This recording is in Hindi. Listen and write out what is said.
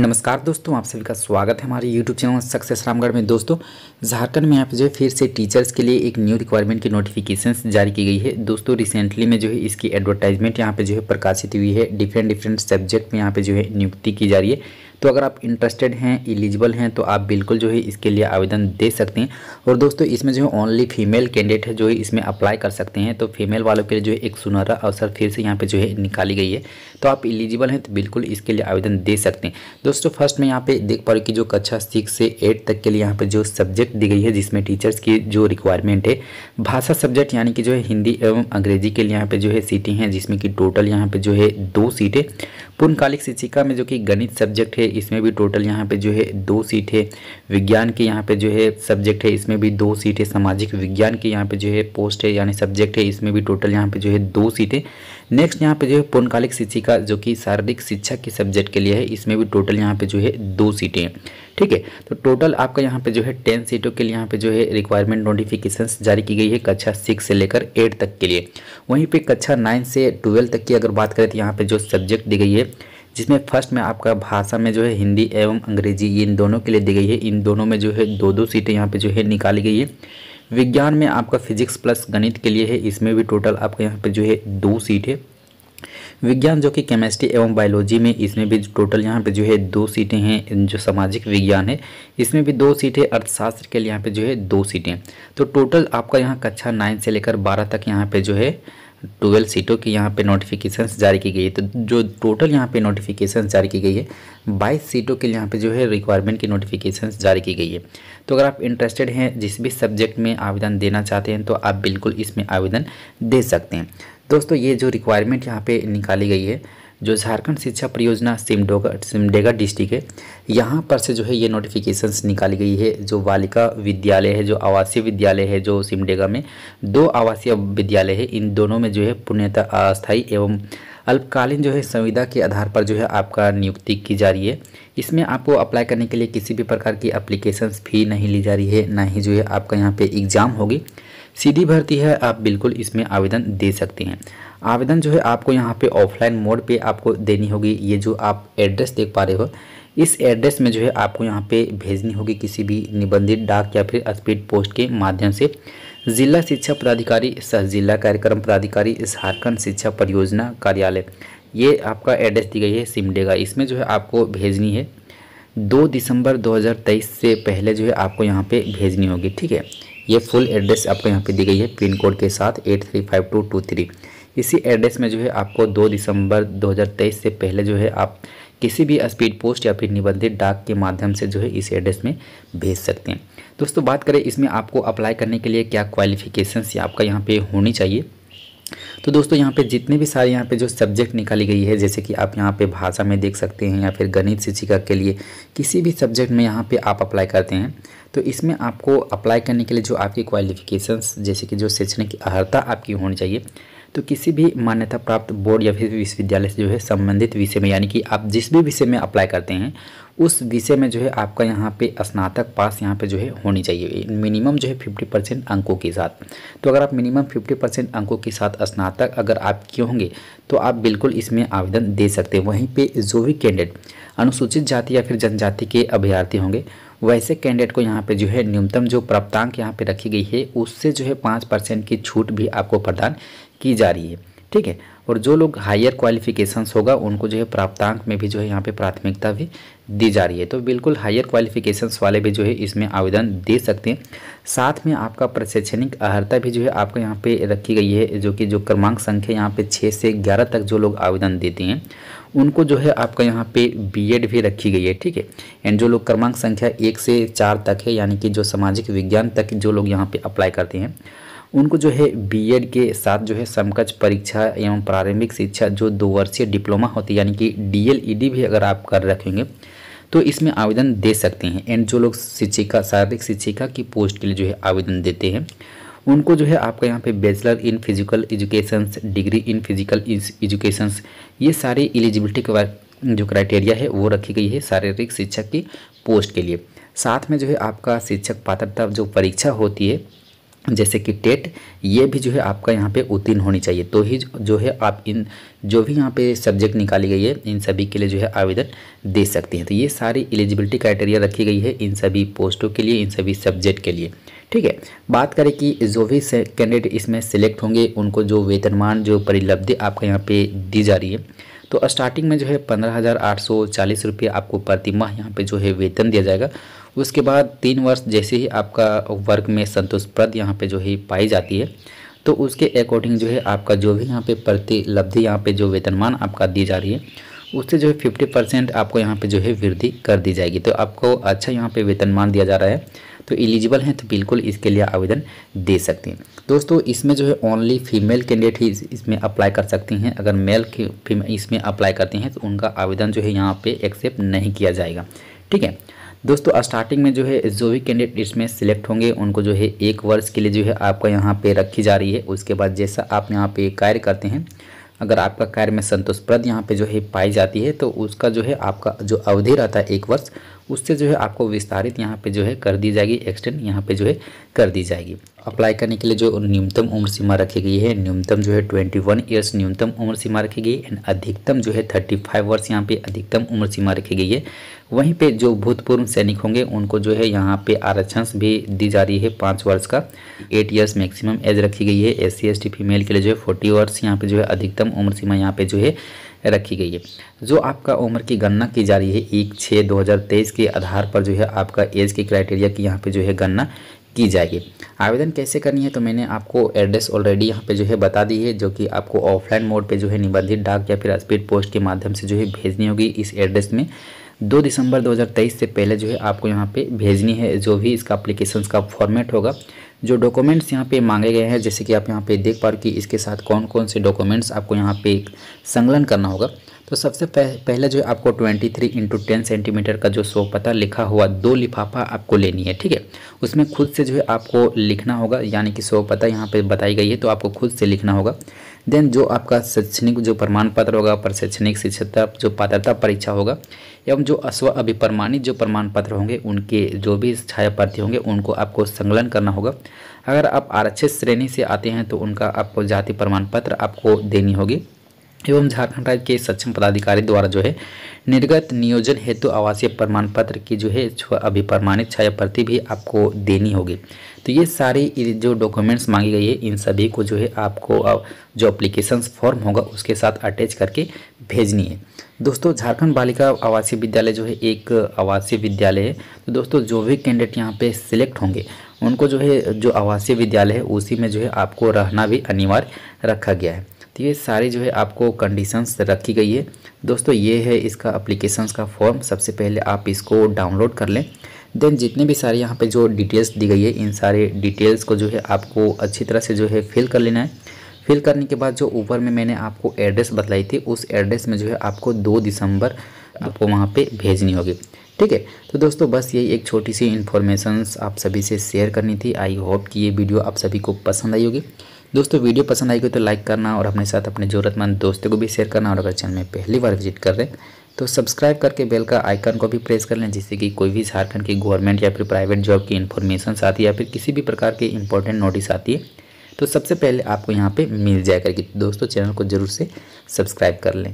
नमस्कार दोस्तों आप सभी का स्वागत है हमारे यूट्यूब चैनल सक्सेस रामगढ़ में दोस्तों झारखंड में यहाँ पे जो है फिर से टीचर्स के लिए एक न्यू रिक्वायरमेंट की नोटिफिकेशन जारी की गई है दोस्तों रिसेंटली में जो है इसकी एडवर्टाइजमेंट यहाँ पे जो है प्रकाशित हुई है डिफरेंट डिफरेंट सब्जेक्ट में यहाँ पे जो है नियुक्ति की जा रही है तो अगर आप इंटरेस्टेड हैं एलिजिबल हैं तो आप बिल्कुल जो है इसके लिए आवेदन दे सकते हैं और दोस्तों इसमें जो है ओनली फीमेल कैंडिडेट है जो है इसमें अप्लाई कर सकते हैं तो फीमेल वालों के लिए जो है एक सुनहरा अवसर फिर से यहाँ पर जो है निकाली गई है तो आप इलिजिबल हैं तो बिल्कुल इसके लिए आवेदन दे सकते हैं दोस्तों फर्स्ट में यहाँ पर देख पा रही कि जो कक्षा सिक्स से एट तक के लिए यहाँ पर जो सब्जेक्ट दी गई है जिसमें टीचर्स की जो रिक्वायरमेंट है भाषा सब्जेक्ट यानी कि जो है हिंदी एवं अंग्रेजी के लिए यहाँ पर जो है सीटें हैं जिसमें कि टोटल यहाँ पर जो है दो सीटें पूर्णकालिक शिक्षिका में जो कि गणित सब्जेक्ट है इसमें भी टोटल यहाँ पे जो है दो सीट है विज्ञान के यहाँ पे जो है सब्जेक्ट है इसमें भी दो सीट है सामाजिक विज्ञान के यहाँ पे जो है पोस्ट है यानी सब्जेक्ट है इसमें भी टोटल यहाँ पे जो है दो सीटें नेक्स्ट यहाँ पे जो है पूर्णकालिक शिक्षिका जो कि शारीरिक शिक्षा के सब्जेक्ट के लिए है इसमें भी टोटल यहाँ पे जो है दो सीटें ठीक है तो टोटल आपका यहाँ पे जो है टेन सीटों के लिए यहाँ पे जो है रिक्वायरमेंट नोटिफिकेशन जारी की गई है कक्षा सिक्स से लेकर एट तक के लिए वहीं पे कक्षा नाइन से ट्वेल्व तक की अगर बात करें तो यहाँ पे जो सब्जेक्ट दी गई है जिसमें फर्स्ट में आपका भाषा में जो है हिंदी एवं अंग्रेजी इन दोनों के लिए दी गई है इन दोनों में जो है दो दो सीटें यहाँ पे जो है निकाली गई है विज्ञान में आपका फिजिक्स प्लस गणित के लिए है इसमें भी टोटल आपका यहाँ पे जो है दो सीट है विज्ञान जो कि केमिस्ट्री एवं बायोलॉजी में इसमें भी टोटल यहाँ पे जो है दो सीटें हैं जो सामाजिक विज्ञान है इसमें भी दो सीटें अर्थशास्त्र के लिए यहाँ पे जो है दो सीटें तो टोटल आपका यहाँ कक्षा नाइन से लेकर बारह तक यहाँ पे जो है ट्वेल्व सीटों की यहाँ पे नोटिफिकेशन जारी की गई है तो जो टोटल यहाँ पे नोटिफिकेशन जारी की गई है बाईस सीटों के लिए यहाँ पे जो है रिक्वायरमेंट की नोटिफिकेशन जारी की गई है तो अगर आप इंटरेस्टेड हैं जिस भी सब्जेक्ट में आवेदन देना चाहते हैं तो आप बिल्कुल इसमें आवेदन दे सकते हैं दोस्तों ये जो रिक्वायरमेंट यहाँ पर निकाली गई है जो झारखंड शिक्षा परियोजना सिमडोगा सिमडेगा डिस्ट्रिक्ट है यहाँ पर से जो है ये नोटिफिकेशंस निकाली गई है जो बालिका विद्यालय है जो आवासीय विद्यालय है जो सिमडेगा में दो आवासीय विद्यालय है इन दोनों में जो है पुण्यता अस्थायी एवं अल्पकालीन जो है संविदा के आधार पर जो है आपका नियुक्ति की जा रही है इसमें आपको अप्लाई करने के लिए किसी भी प्रकार की अप्लीकेशंस फी नहीं ली जा रही है ना ही जो है आपका यहाँ पे एग्ज़ाम होगी सीधी भर्ती है आप बिल्कुल इसमें आवेदन दे सकते हैं आवेदन जो है आपको यहाँ पे ऑफलाइन मोड पे आपको देनी होगी ये जो आप एड्रेस देख पा रहे हो इस एड्रेस में जो है आपको यहाँ पे भेजनी होगी किसी भी निबंधित डाक या फिर स्पीड पोस्ट के माध्यम से जिला शिक्षा पदाधिकारी सह जिला कार्यक्रम पदाधिकारी झारखंड शिक्षा परियोजना कार्यालय ये आपका एड्रेस दी गई है सिमडेगा इसमें जो है आपको भेजनी है दो दिसंबर 2023 से पहले जो है आपको यहाँ पे भेजनी होगी ठीक है ये फुल एड्रेस आपको यहाँ पे दी गई है पिन कोड के साथ eight three five two two three इसी एड्रेस में जो है आपको दो दिसंबर दो हज़ार तेईस से पहले जो है आप किसी भी स्पीड पोस्ट या फिर निबंधित डाक के माध्यम से जो है इस एड्रेस में भेज सकते हैं दोस्तों बात करें इसमें आपको अप्लाई करने के लिए क्या क्वालिफिकेशन आपका यहाँ पर होनी चाहिए तो दोस्तों यहाँ पे जितने भी सारे यहाँ पे जो सब्जेक्ट निकाली गई है जैसे कि आप यहाँ पे भाषा में देख सकते हैं या फिर गणित शिक्षिका के लिए किसी भी सब्जेक्ट में यहाँ पे आप अप्लाई करते हैं तो इसमें आपको अप्लाई करने के लिए जो आपकी क्वालिफिकेशंस जैसे कि जो शैक्षणिक अर्हता आपकी होनी चाहिए तो किसी भी मान्यता प्राप्त बोर्ड या फिर विश्वविद्यालय से जो है संबंधित विषय में यानी कि आप जिस भी विषय में अप्लाई करते हैं उस विषय में जो है आपका यहाँ पे स्नातक पास यहाँ पे जो है होनी चाहिए मिनिमम जो है फिफ्टी परसेंट अंकों के साथ तो अगर आप मिनिमम फिफ्टी परसेंट अंकों के साथ स्नातक अगर आप किए होंगे तो आप बिल्कुल इसमें आवेदन दे सकते हैं वहीं पर जो भी कैंडिडेट अनुसूचित जाति या फिर जनजाति के अभ्यर्थी होंगे वैसे कैंडिडेट को यहाँ पे जो है न्यूनतम जो प्राप्तांक यहाँ पे रखी गई है उससे जो है पाँच परसेंट की छूट भी आपको प्रदान की जा रही है ठीक है और जो लोग हायर क्वालिफिकेशंस होगा उनको जो है प्राप्तांक में भी जो है यहाँ पे प्राथमिकता भी दी जा रही है तो बिल्कुल हायर क्वालिफिकेशंस वाले भी जो है इसमें आवेदन दे सकते हैं साथ में आपका प्रशैक्षणिक अर्ता भी जो है आपको यहाँ पे रखी गई है जो कि जो क्रमांक संख्या यहाँ पे छः से ग्यारह तक जो लोग आवेदन देते हैं उनको जो है आपका यहाँ पे बीएड भी रखी गई है ठीक है एंड जो लोग क्रमांक संख्या एक से चार तक है यानी कि जो सामाजिक विज्ञान तक जो लोग यहाँ पे अप्लाई करते हैं उनको जो है बीएड के साथ जो है समकक्ष परीक्षा एवं प्रारंभिक शिक्षा जो दो वर्षीय डिप्लोमा होती है यानी कि डीएलईडी e भी अगर आप कर रखेंगे तो इसमें आवेदन दे सकते हैं एंड जो लोग शिक्षिका शारीरिक शिक्षिका की पोस्ट के लिए जो है आवेदन देते हैं उनको जो है आपका यहाँ पे bachelor in physical educations degree in physical educations ये सारे एलिजिबिलिटी जो क्राइटेरिया है वो रखी गई है शारीरिक शिक्षक की पोस्ट के लिए साथ में जो है आपका शिक्षक पात्रता जो परीक्षा होती है जैसे कि टेट ये भी जो है आपका यहाँ पे उत्तीर्ण होनी चाहिए तो ही जो है आप इन जो भी यहाँ पे सब्जेक्ट निकाली गई है इन सभी के लिए जो है आवेदन दे सकते हैं तो ये सारी एलिजिबिलिटी क्राइटेरिया रखी गई है इन सभी पोस्टों के लिए इन सभी सब्जेक्ट के लिए ठीक है बात करें कि जो भी कैंडिडेट इसमें सेलेक्ट होंगे उनको जो वेतनमान जो परिलब्धि आपके यहाँ पर दी जा रही है तो स्टार्टिंग में जो है पंद्रह हज़ार आठ सौ चालीस रुपये आपको प्रति माह यहाँ पे जो है वेतन दिया जाएगा उसके बाद तीन वर्ष जैसे ही आपका वर्क में संतोषप्रद यहाँ पे जो है पाई जाती है तो उसके अकॉर्डिंग जो है आपका जो भी यहाँ पे प्रतिलब्धि यहाँ पे जो वेतनमान आपका दी जा रही है उससे जो है फिफ्टी परसेंट आपको यहाँ पे जो है वृद्धि कर दी जाएगी तो आपको अच्छा यहाँ पे वेतनमान दिया जा रहा है तो एलिजिबल हैं तो बिल्कुल इसके लिए आवेदन दे सकती हैं दोस्तों इसमें जो है ओनली फीमेल कैंडिडेट ही इसमें अप्लाई कर सकती हैं अगर मेल इसमें अप्लाई करती हैं तो उनका आवेदन जो है यहाँ पर एक्सेप्ट नहीं किया जाएगा ठीक है दोस्तों स्टार्टिंग में जो है जो भी कैंडिडेट इसमें सिलेक्ट होंगे उनको जो है एक वर्ष के लिए जो है आपका यहाँ पे रखी जा रही है उसके बाद जैसा आप यहाँ पे कार्य करते हैं अगर आपका कार्य में संतोषप्रद यहाँ पे जो है पाई जाती है तो उसका जो है आपका जो अवधि रहता है एक वर्ष उससे जो है आपको विस्तारित यहाँ पे जो है कर दी जाएगी एक्सटेंड यहाँ पे जो है कर दी जाएगी अप्लाई करने के लिए जो न्यूनतम उम्र सीमा रखी गई है न्यूनतम जो है ट्वेंटी वन ईयर्स न्यूनतम उम्र सीमा रखी गई एंड अधिकतम जो है थर्टी फाइव वर्ष यहाँ पे अधिकतम उम्र सीमा रखी गई है वहीं पे जो भूतपूर्व सैनिक होंगे उनको जो है यहाँ पे आरक्षण भी दी जा रही है पाँच वर्ष का एट ईयर्स मैक्सिमम एज रखी गई है एस सी फीमेल के लिए जो है फोर्टी वर्ष यहाँ पे जो है अधिकतम उम्र सीमा यहाँ पे जो है रखी गई है जो आपका उम्र की गणना की जा रही है एक छः दो हज़ार तेईस के आधार पर जो है आपका एज के क्राइटेरिया की यहाँ पे जो है गणना की जाएगी आवेदन कैसे करनी है तो मैंने आपको एड्रेस ऑलरेडी यहाँ पे जो है बता दी है जो कि आपको ऑफलाइन मोड पे जो है निबंधित डाक या फिर स्पीड पोस्ट के माध्यम से जो है भेजनी होगी इस एड्रेस में दो दिसंबर 2023 से पहले जो है आपको यहाँ पे भेजनी है जो भी इसका अप्लीकेशन का फॉर्मेट होगा जो डॉक्यूमेंट्स यहाँ पे मांगे गए हैं जैसे कि आप यहाँ पे देख पा रहे कि इसके साथ कौन कौन से डॉक्यूमेंट्स आपको यहाँ पे संकलन करना होगा तो सबसे पह, पहले जो आपको 23 थ्री इंटू टेन सेंटीमीटर का जो सो पता लिखा हुआ दो लिफाफा आपको लेनी है ठीक है उसमें खुद से जो है आपको लिखना होगा यानी कि सो पता यहाँ पे बताई गई है तो आपको खुद से लिखना होगा देन जो आपका शैक्षणिक जो प्रमाण पत्र होगा पर शैक्षणिक शिक्षकता जो पात्रता परीक्षा होगा एवं जो अश्व अभिप्रमाणित जो प्रमाण पत्र होंगे उनके जो भी छाया होंगे उनको आपको संकलन करना होगा अगर आप आरक्षित श्रेणी से आते हैं तो उनका आपको जाति प्रमाण पत्र आपको देनी होगी एवं झारखंड राज्य के सक्षम पदाधिकारी द्वारा जो है निर्गत नियोजन हेतु आवासीय प्रमाण पत्र की जो है अभी प्रमाणित छाया प्रति भी आपको देनी होगी तो ये सारी जो डॉक्यूमेंट्स मांगी गई है इन सभी को जो है आपको जो अप्लीकेशन फॉर्म होगा उसके साथ अटैच करके भेजनी है दोस्तों झारखंड बालिका आवासीय विद्यालय जो है एक आवासीय विद्यालय है तो दोस्तों जो भी कैंडिडेट यहाँ पे सिलेक्ट होंगे उनको जो है जो आवासीय विद्यालय है उसी में जो है आपको रहना भी अनिवार्य रखा गया है तो ये सारी जो है आपको कंडीशंस रखी गई है दोस्तों ये है इसका अप्लीकेशन का फॉर्म सबसे पहले आप इसको डाउनलोड कर लें देन जितने भी सारे यहाँ पे जो डिटेल्स दी गई है इन सारे डिटेल्स को जो है आपको अच्छी तरह से जो है फिल कर लेना है फिल करने के बाद जो ऊपर में मैंने आपको एड्रेस बतलाई थी उस एड्रेस में जो है आपको दो दिसंबर आपको वहाँ पे भेजनी होगी ठीक है तो दोस्तों बस यही एक छोटी सी इन्फॉर्मेशन आप सभी से शेयर करनी थी आई होप कि ये वीडियो आप सभी को पसंद आई होगी दोस्तों वीडियो पसंद आएगी तो लाइक करना और अपने साथ अपने ज़रूरतमंद दोस्तों को भी शेयर करना और अगर चैनल में पहली बार विजिट कर रहे हैं तो सब्सक्राइब करके बेल का आइकन को भी प्रेस कर लें जिससे कि कोई भी झारखंड की गवर्नमेंट या फिर प्राइवेट जॉब की इन्फॉर्मेशन आती है या फिर किसी भी प्रकार की इंपॉर्टेंट नोटिस आती है तो सबसे पहले आपको यहाँ पे मिल जाएगा कि दोस्तों चैनल को ज़रूर से सब्सक्राइब कर लें